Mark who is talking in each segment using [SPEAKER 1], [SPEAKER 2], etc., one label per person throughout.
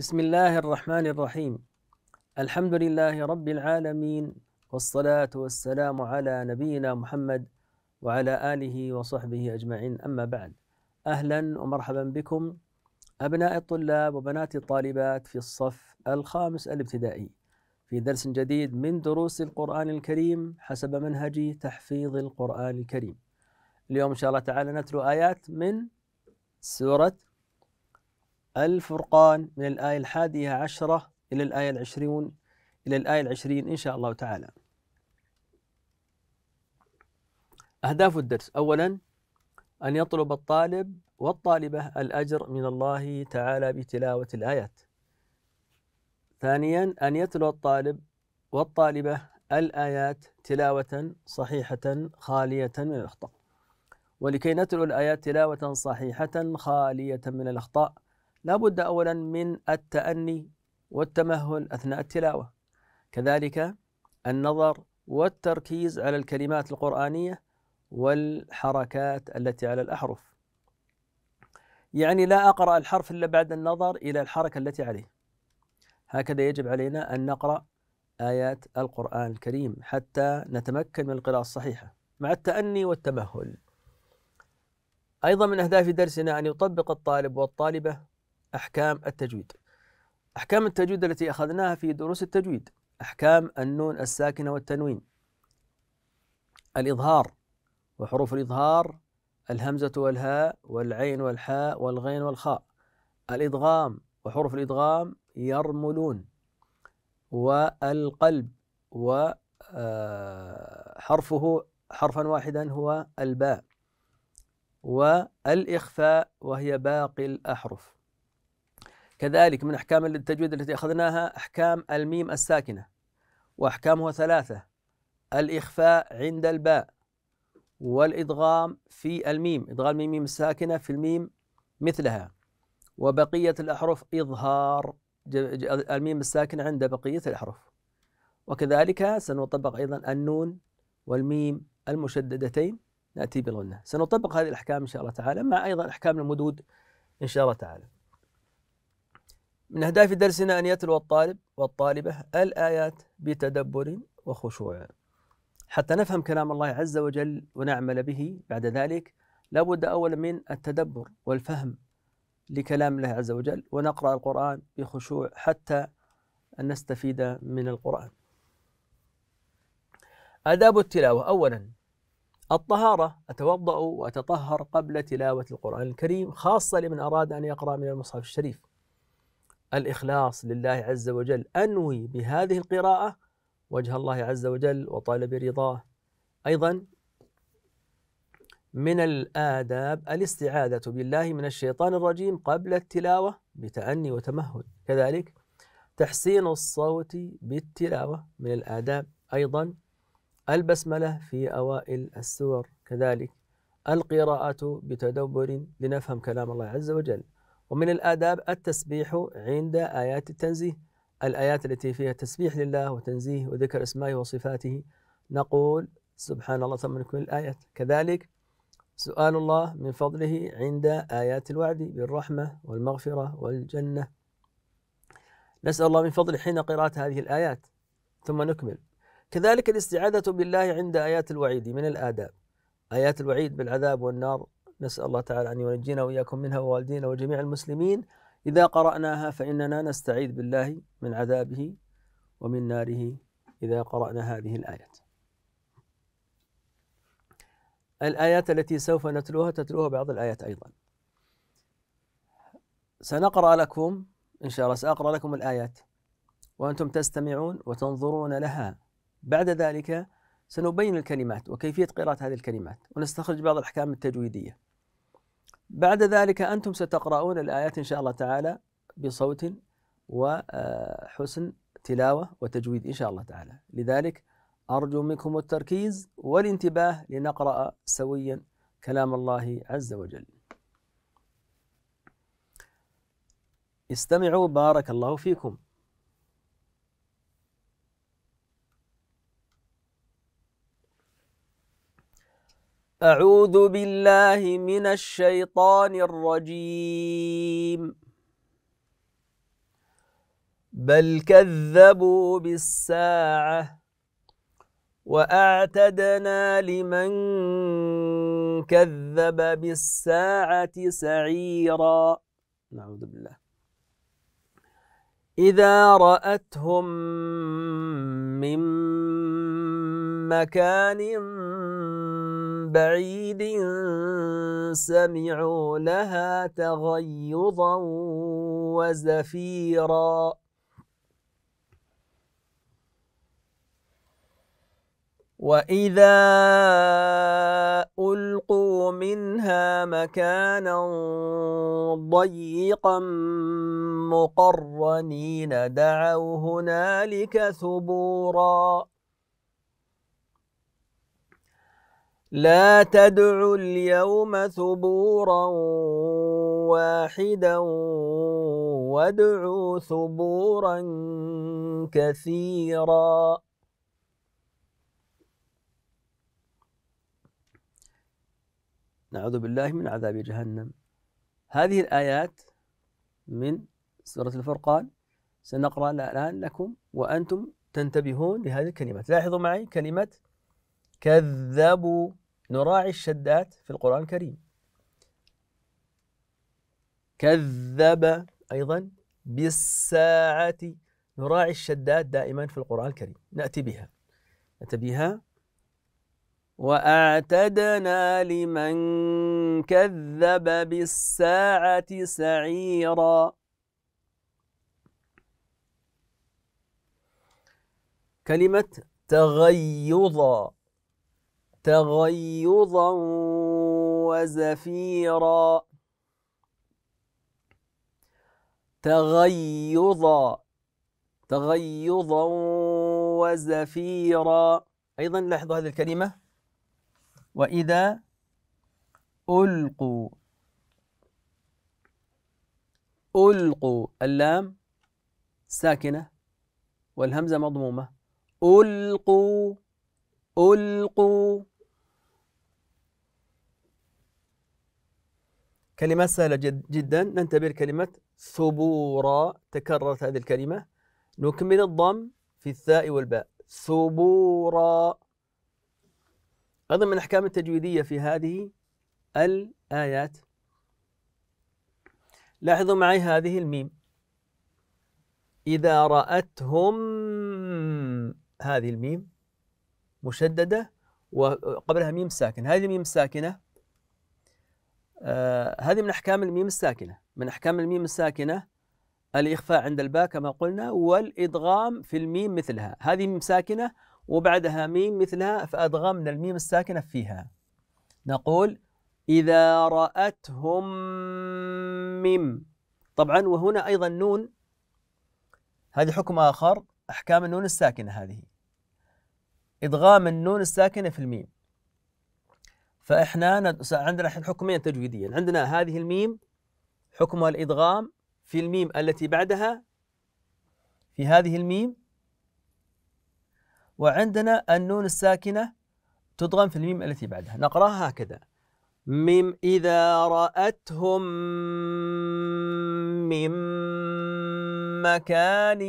[SPEAKER 1] بسم الله الرحمن الرحيم الحمد لله رب العالمين والصلاة والسلام على نبينا محمد وعلى آله وصحبه أجمعين أما بعد أهلا ومرحبا بكم أبناء الطلاب وبنات الطالبات في الصف الخامس الابتدائي في درس جديد من دروس القرآن الكريم حسب منهج تحفيظ القرآن الكريم اليوم إن شاء الله تعالى نتلو آيات من سورة الفرقان من الآية الحادية عشرة إلى الآية العشرون إلى الآية العشرين إن شاء الله تعالى أهداف الدرس أولا أن يطلب الطالب والطالبة الأجر من الله تعالى بتلاوة الآيات ثانيا أن يتلو الطالب والطالبة الآيات تلاوة صحيحة خالية من الأخطاء ولكي نتلو الآيات تلاوة صحيحة خالية من الأخطاء لا بد أولا من التأني والتمهل أثناء التلاوة كذلك النظر والتركيز على الكلمات القرآنية والحركات التي على الأحرف يعني لا أقرأ الحرف إلا بعد النظر إلى الحركة التي عليه هكذا يجب علينا أن نقرأ آيات القرآن الكريم حتى نتمكن من القراءة الصحيحة مع التأني والتمهل أيضا من أهداف درسنا أن يطبق الطالب والطالبة أحكام التجويد أحكام التجويد التي أخذناها في دروس التجويد أحكام النون الساكنة والتنوين الإظهار وحروف الإظهار الهمزة والهاء والعين والحاء والغين والخاء الإدغام وحروف الإدغام يرملون والقلب وحرفه آه، حرفا واحدا هو الباء والإخفاء وهي باقي الأحرف كذلك من أحكام التجويد التي أخذناها أحكام الميم الساكنة وأحكامها ثلاثة الإخفاء عند الباء والإدغام في الميم إدغام الميم الساكنة في الميم مثلها وبقية الأحرف إظهار الميم الساكنة عند بقية الأحرف وكذلك سنطبق أيضا النون والميم المشددتين نأتي بالغنة سنطبق هذه الأحكام إن شاء الله تعالى مع أيضا أحكام المدود إن شاء الله تعالى من أهداف درسنا أن يتلو الطالب والطالبة الآيات بتدبر وخشوع حتى نفهم كلام الله عز وجل ونعمل به بعد ذلك لابد أولا من التدبر والفهم لكلام الله عز وجل ونقرأ القرآن بخشوع حتى أن نستفيد من القرآن آداب التلاوة أولا الطهارة أتوضأ وأتطهر قبل تلاوة القرآن الكريم خاصة لمن أراد أن يقرأ من المصحف الشريف الإخلاص لله عز وجل أنوي بهذه القراءة وجه الله عز وجل وطالب رضاه أيضا من الآداب الاستعاذة بالله من الشيطان الرجيم قبل التلاوة بتأني وتمهل كذلك تحسين الصوت بالتلاوة من الآداب أيضا البسملة في أوائل السور كذلك القراءة بتدبر لنفهم كلام الله عز وجل ومن الآداب التسبيح عند آيات التنزيه الآيات التي فيها تسبيح لله وتنزيه وذكر أسمائه وصفاته نقول سبحان الله ثم نكمل الآيات كذلك سؤال الله من فضله عند آيات الوعد بالرحمة والمغفرة والجنة نسأل الله من فضله حين قراءة هذه الآيات ثم نكمل كذلك الاستعاذة بالله عند آيات الوعيد من الآداب آيات الوعيد بالعذاب والنار نسأل الله تعالى أن ينجينا وإياكم منها ووالدينا وجميع المسلمين إذا قرأناها فإننا نستعيذ بالله من عذابه ومن ناره إذا قرأنا هذه الآيات الآيات التي سوف نتلوها تتلوها بعض الآيات أيضا سنقرأ لكم إن شاء الله سأقرأ لكم الآيات وأنتم تستمعون وتنظرون لها بعد ذلك سنبين الكلمات وكيفية قراءة هذه الكلمات ونستخرج بعض الأحكام التجويدية بعد ذلك أنتم ستقرؤون الآيات إن شاء الله تعالى بصوت وحسن آه، تلاوة وتجويد إن شاء الله تعالى لذلك أرجو منكم التركيز والانتباه لنقرأ سويا كلام الله عز وجل استمعوا بارك الله فيكم أعوذ بالله من الشيطان الرجيم بل كذبوا بالساعة وأعتدنا لمن كذب بالساعة سعيرا نعوذ بالله إذا رأتهم من مكان بعيد سمعوا لها تغيظا وزفيرا وإذا ألقوا منها مكانا ضيقا مقرنين دعوا هنالك ثبورا لا تدعوا اليوم ثبورا واحدا وادعوا ثبورا كثيرا نعوذ بالله من عذاب جهنم هذه الآيات من سورة الفرقان سنقرأ الآن لكم وأنتم تنتبهون لهذه الكلمات لاحظوا معي كلمة كذبوا نراعي الشدات في القرآن الكريم كذب أيضا بالساعة نراعي الشدات دائما في القرآن الكريم نأتي بها نأتي بها وأعتدنا لمن كذب بالساعة سعيرا كلمة تغيظا تغيظا وزفيرا تغيظا تغيظا وزفيرا أيضا لاحظوا هذه الكلمة وإذا ألقوا ألقوا اللام ساكنة والهمزة مضمومة ألقوا ألقوا كلمات سهلة جد جدا ننتبه لكلمة ثبورا تكررت هذه الكلمة نكمل الضم في الثاء والباء ثبورا أيضا من الأحكام التجويدية في هذه الآيات لاحظوا معي هذه الميم إذا رأتهم هذه الميم مشددة وقبلها ميم ساكن هذه الميم الساكنة آه هذه من أحكام الميم الساكنة من أحكام الميم الساكنة الإخفاء عند الباء كما قلنا والإدغام في الميم مثلها هذه ميم ساكنة وبعدها ميم مثلها فأدغمنا الميم الساكنة فيها نقول إذا رأتهم ميم طبعا وهنا أيضا نون هذه حكم آخر أحكام النون الساكنة هذه إدغام النون الساكنة في الميم فإحنا عندنا حكمين تجويديا عندنا هذه الميم حكمها الإدغام في الميم التي بعدها في هذه الميم وعندنا النون الساكنة تدغم في الميم التي بعدها نقراها هكذا ميم إذا رأتهم من مكان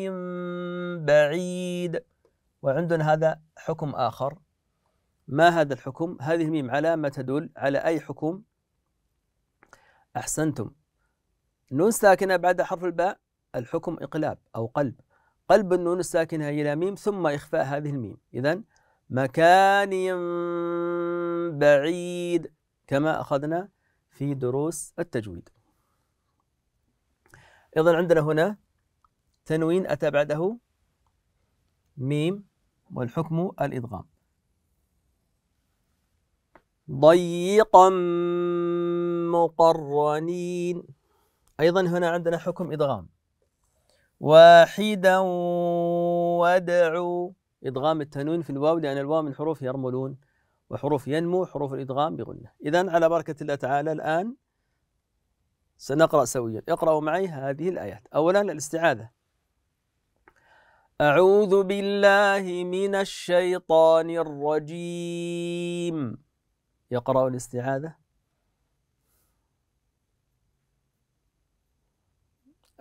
[SPEAKER 1] بعيد وعندنا هذا حكم آخر ما هذا الحكم هذه الميم علامة تدل على أي حكم أحسنتم نون ساكنة بعد حرف الباء الحكم إقلاب أو قلب قلب النون الساكنة إلى ميم ثم إخفاء هذه الميم إذا مكان بعيد كما أخذنا في دروس التجويد أيضا عندنا هنا تنوين أتى بعده ميم والحكم الإدغام ضيقا مقرنين أيضا هنا عندنا حكم إدغام واحدا وادعوا إدغام التنوين في الواو لأن الواو من حروف يرملون وحروف ينمو حروف الإدغام بغنة إذا على بركة الله تعالى الآن سنقرأ سويا اقرأوا معي هذه الآيات أولا الاستعاذة أعوذ بالله من الشيطان الرجيم يقرأ الاستعاذة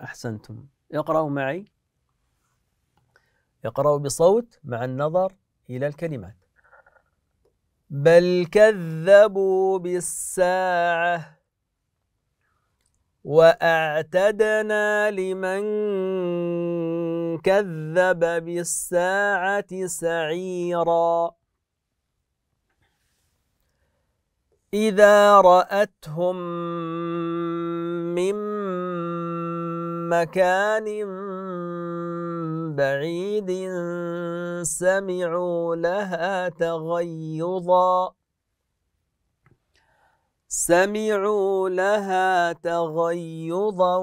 [SPEAKER 1] أحسنتم يقرأ معي يقرأ بصوت مع النظر إلى الكلمات بل كذبوا بالساعة وأعتدنا لمن كذب بالساعة سعيرا إذا رأتهم من مكان بعيد سمعوا لها تغيظا سمعوا لها تغيظا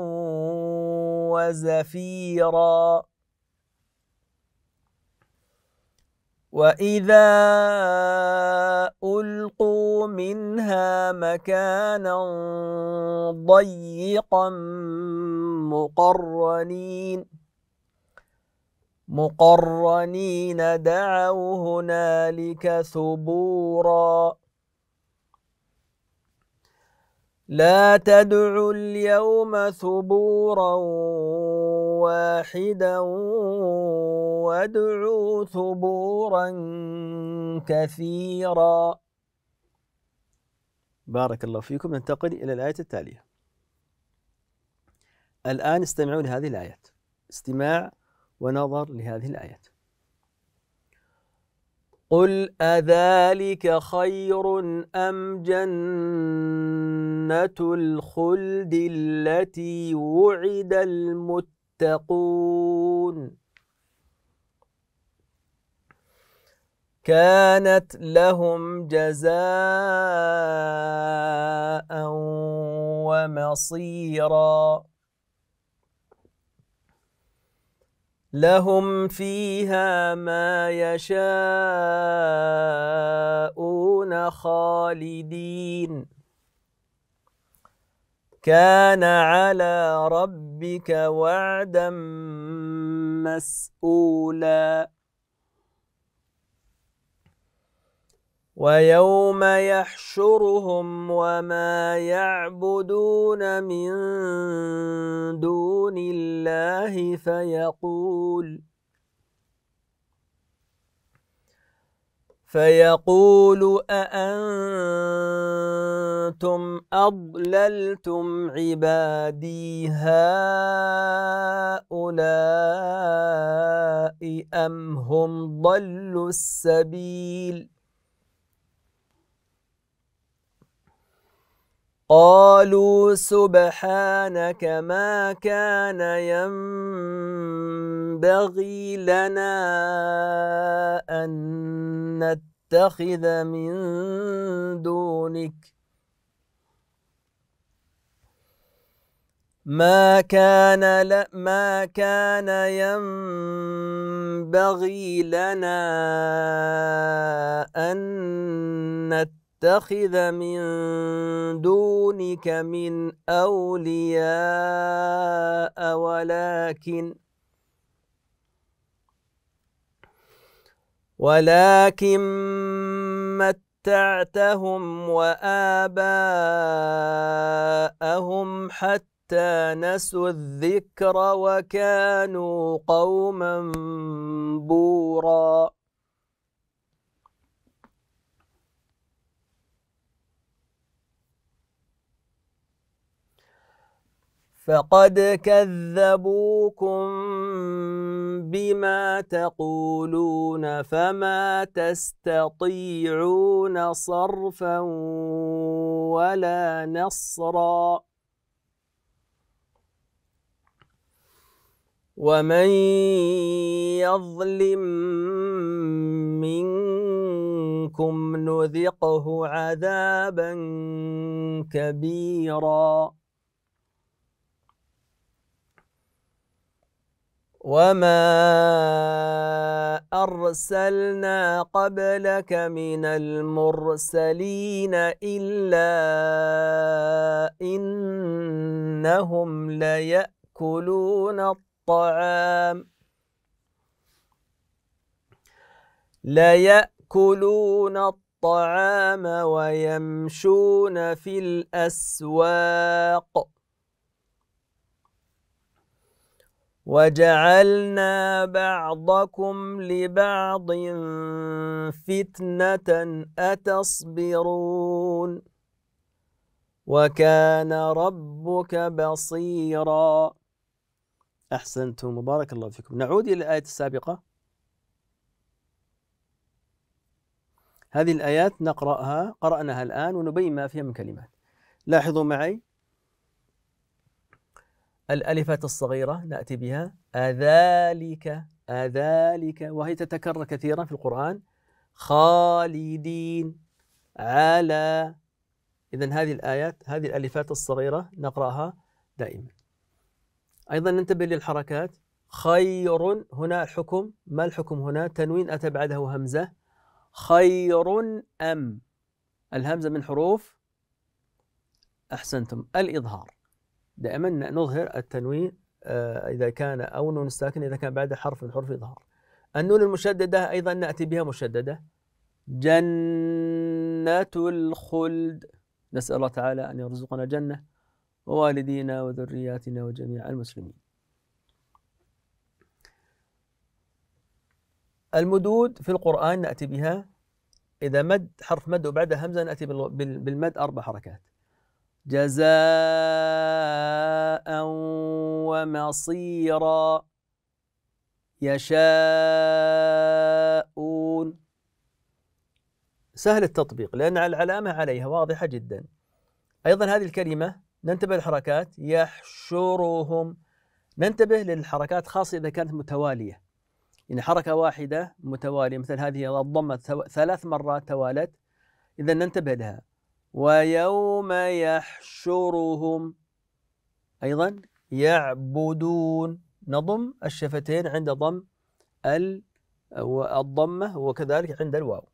[SPEAKER 1] وزفيرا وإذا ألقوا منها مكانا ضيقا مقرنين مقرنين دعوا هنالك ثبوراً لا تدعوا اليوم ثبورا واحدا وادعوا ثبورا كثيرا بارك الله فيكم ننتقل إلى الآية التالية الآن استمعوا لهذه الآيات استماع ونظر لهذه الآيات قل أذلك خير أم جنة الخلد التي وعد المتقون كانت لهم جزاء ومصيراً لهم فيها ما يشاءون خالدين كان على ربك وعدا مسؤولا ويوم يحشرهم وما يعبدون من دون الله فيقول فيقول أأنتم أضللتم عبادي هؤلاء أم هم ضلوا السبيل ۖ قالوا سبحانك ما كان ينبغي لنا أن نتخذ من دونك ما كان ل... ما كان ينبغي لنا أن نتخذ اتخذ من دونك من أولياء ولكن ولكن متعتهم وآباءهم حتى نسوا الذكر وكانوا قوما بوراً فقد كذبوكم بما تقولون فما تستطيعون صرفا ولا نصرا ومن يظلم منكم نذقه عذابا كبيرا وما أرسلنا قبلك من المرسلين إلا إنهم ليأكلون الطعام ليأكلون الطعام ويمشون في الأسواق وَجَعَلْنَا بَعْضَكُمْ لِبَعْضٍ فِتْنَةً أَتَصْبِرُونَ وَكَانَ رَبُّكَ بَصِيرًا أحسنتم بارك الله فيكم نعود إلى الآية السابقة هذه الآيات نقرأها قرأناها الآن ونبين ما فيها من كلمات لاحظوا معي الألفات الصغيرة نأتي بها أذلك أذلك وهي تتكرر كثيرا في القرآن خالدين على إذا هذه الآيات هذه الألفات الصغيرة نقرأها دائما أيضا ننتبه للحركات خير هنا حكم ما الحكم هنا تنوين أتى بعده همزة خير أم الهمزة من حروف أحسنتم الإظهار دائما نظهر التنوين آه، إذا كان أو نون الساكن إذا كان بعد حرف من حروف الإظهار النون المشددة أيضا نأتي بها مشددة جنة الخلد نسأل الله تعالى أن يرزقنا الجنة ووالدينا وذرياتنا وجميع المسلمين المدود في القرآن نأتي بها إذا مد حرف مد وبعدها همزة نأتي بالمد أربع حركات جزاء ومصيرا يشاءون سهل التطبيق لأن العلامة عليها واضحة جدا أيضا هذه الكلمة ننتبه للحركات يحشرهم ننتبه للحركات خاصة إذا كانت متوالية يعني حركة واحدة متوالية مثل هذه الضمة ثلاث مرات توالت إذا ننتبه لها ويوم يحشرهم أيضا يعبدون نضم الشفتين عند ضم الضمة وكذلك عند الواو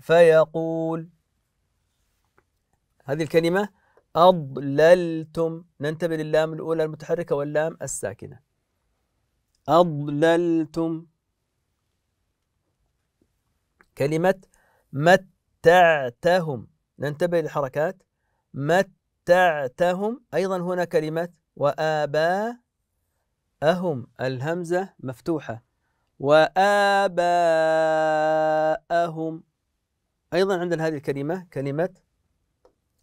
[SPEAKER 1] فيقول هذه الكلمة أضللتم ننتبه للام الأولى المتحركة واللام الساكنة أضللتم كلمة متعتهم ننتبه للحركات متعتهم أيضا هنا كلمة وآباءهم الهمزة مفتوحة وآباءهم أيضا عندنا هذه الكلمة كلمة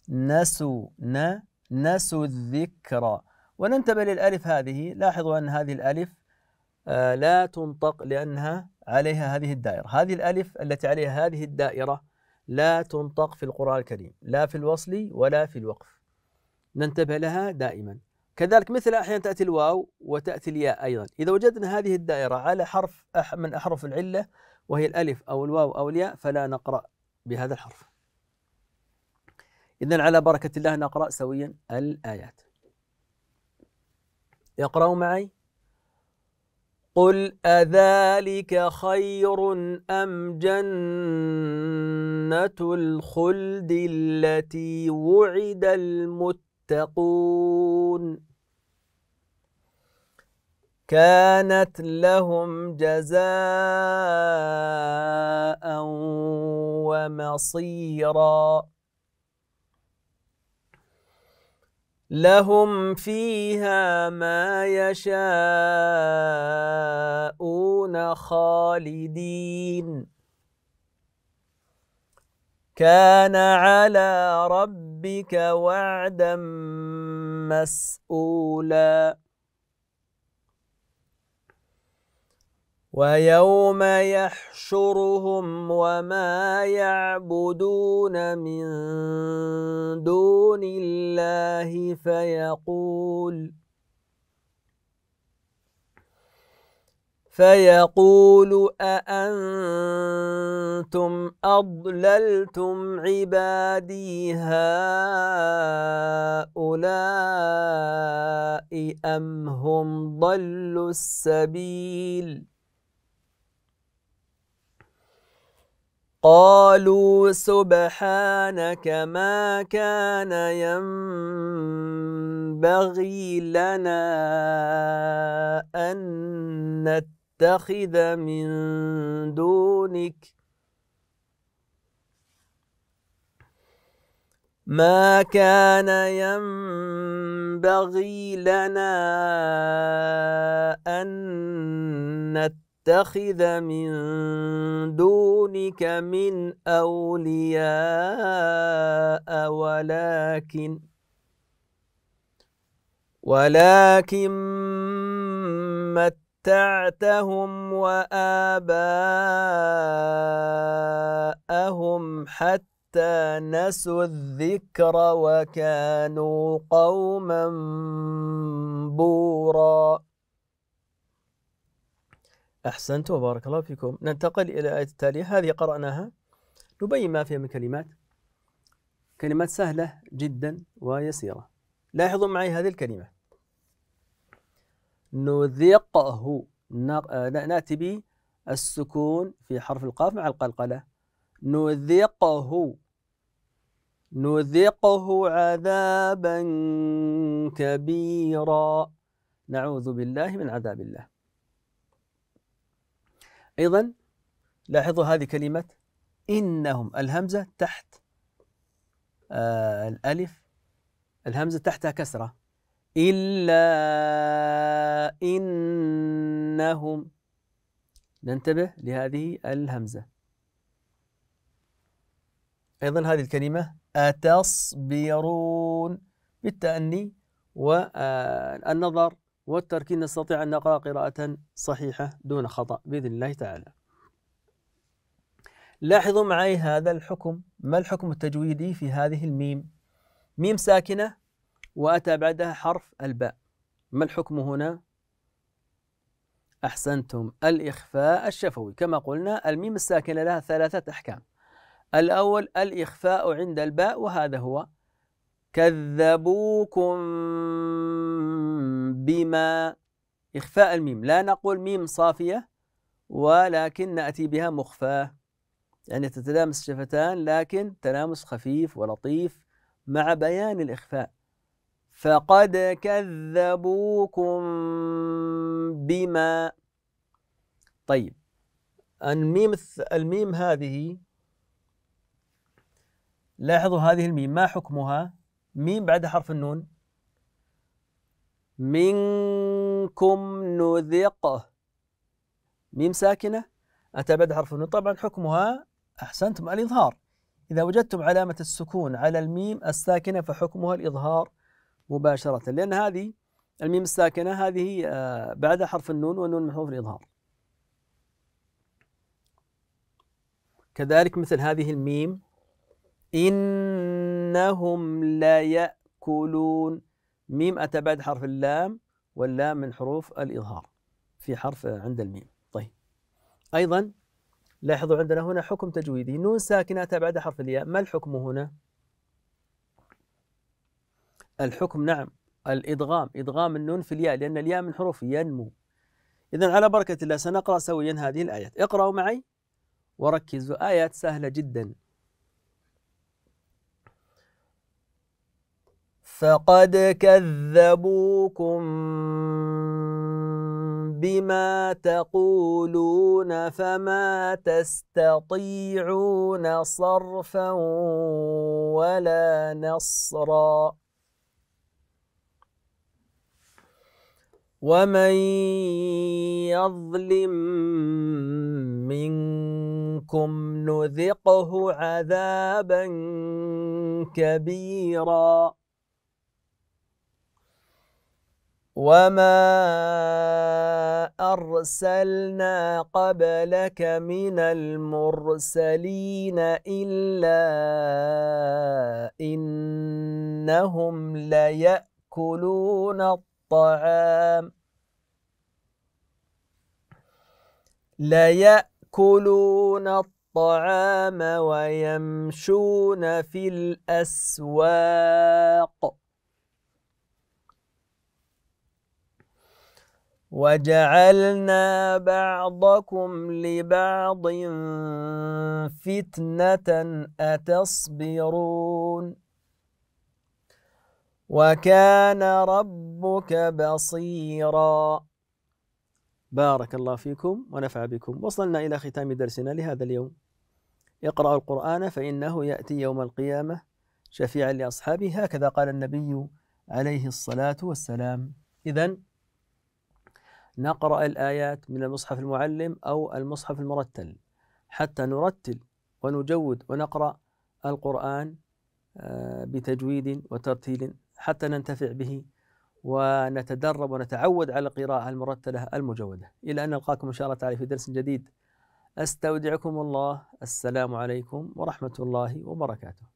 [SPEAKER 1] نسوا ن نسوا الذكرى وننتبه للألف هذه لاحظوا أن هذه الألف آه لا تنطق لأنها عليها هذه الدائرة هذه الألف التي عليها هذه الدائرة لا تنطق في القرآن الكريم لا في الوصل ولا في الوقف ننتبه لها دائما كذلك مثل أحيانا تأتي الواو وتأتي الياء أيضا إذا وجدنا هذه الدائرة على حرف من أحرف العلة وهي الألف أو الواو أو الياء فلا نقرأ بهذا الحرف إذا على بركة الله نقرأ سويا الآيات اقرأوا معي قل أذلك خير أم جنة الخلد التي وعد المتقون كانت لهم جزاء ومصيراً لهم فيها ما يشاءون خالدين كان على ربك وعدا مسؤولا وَيَوْمَ يَحْشُرُهُمْ وَمَا يَعْبُدُونَ مِنْ دُونِ اللَّهِ فَيَقُولُ فيقول أأنتم أضللتم عبادي هؤلاء أم هم ضلوا السبيل قالوا سبحانك ما كان ينبغي لنا أن نتخذ من دونك ما كان ينبغي لنا أن نتخذ يتخذ من دونك من أولياء ولكن ولكن متعتهم وآباءهم حتى نسوا الذكر وكانوا قوما بوراً أحسنت وبارك الله فيكم ننتقل إلى الآية التالية هذه قرأناها نبين ما فيها من كلمات كلمات سهلة جدا ويسيرة لاحظوا معي هذه الكلمة نذقه نأتي بالسكون في حرف القاف مع القلقلة نذقه نذقه عذابا كبيرا نعوذ بالله من عذاب الله أيضا لاحظوا هذه كلمة إنهم الهمزة تحت آه الألف الهمزة تحتها كسرة إلا إنهم ننتبه لهذه الهمزة أيضا هذه الكلمة أتصبرون بالتأني والنظر والتركين نستطيع أن نقرأ قراءة صحيحة دون خطأ بإذن الله تعالى لاحظوا معي هذا الحكم ما الحكم التجويدي في هذه الميم ميم ساكنة وأتى بعدها حرف الباء ما الحكم هنا أحسنتم الإخفاء الشفوي كما قلنا الميم الساكنة لها ثلاثة أحكام الأول الإخفاء عند الباء وهذا هو كذبوكم بما إخفاء الميم لا نقول ميم صافية ولكن نأتي بها مخفاة يعني تتلامس الشفتان لكن تلامس خفيف ولطيف مع بيان الإخفاء فقد كذبوكم بما طيب الميم الميم هذه لاحظوا هذه الميم ما حكمها ميم بعد حرف النون منكم نذقه ميم ساكنة أتى بعد حرف النون طبعا حكمها أحسنتم الإظهار إذا وجدتم علامة السكون على الميم الساكنة فحكمها الإظهار مباشرة لأن هذه الميم الساكنة هذه آه، بعد حرف النون والنون محذوف الإظهار كذلك مثل هذه الميم إنهم ليأكلون ميم أتى بعد حرف اللام واللام من حروف الإظهار في حرف عند الميم طيب أيضا لاحظوا عندنا هنا حكم تجويدي نون ساكنة أتى بعد حرف الياء ما الحكم هنا الحكم نعم الإدغام إدغام النون في الياء لأن الياء من حروف ينمو إذا على بركة الله سنقرأ سويا هذه الآيات اقرأوا معي وركزوا آيات سهلة جدا فقد كذبوكم بما تقولون فما تستطيعون صرفا ولا نصرا ومن يظلم منكم نذقه عذابا كبيرا وما ارسلنا قبلك من المرسلين الا انهم لياكلون الطعام لياكلون الطعام ويمشون في الاسواق وجعلنا بعضكم لبعض فتنة أتصبرون وكان ربك بصيرا بارك الله فيكم ونفع بكم وصلنا إلى ختام درسنا لهذا اليوم اقرأوا القرآن فإنه يأتي يوم القيامة شفيعا لأصحابه هكذا قال النبي عليه الصلاة والسلام إذن نقرأ الآيات من المصحف المعلم أو المصحف المرتل حتى نرتل ونجود ونقرأ القرآن آه، بتجويد وترتيل حتى ننتفع به ونتدرب ونتعود على القراءة المرتلة المجودة إلى أن نلقاكم إن شاء الله تعالى في درس جديد أستودعكم الله السلام عليكم ورحمة الله وبركاته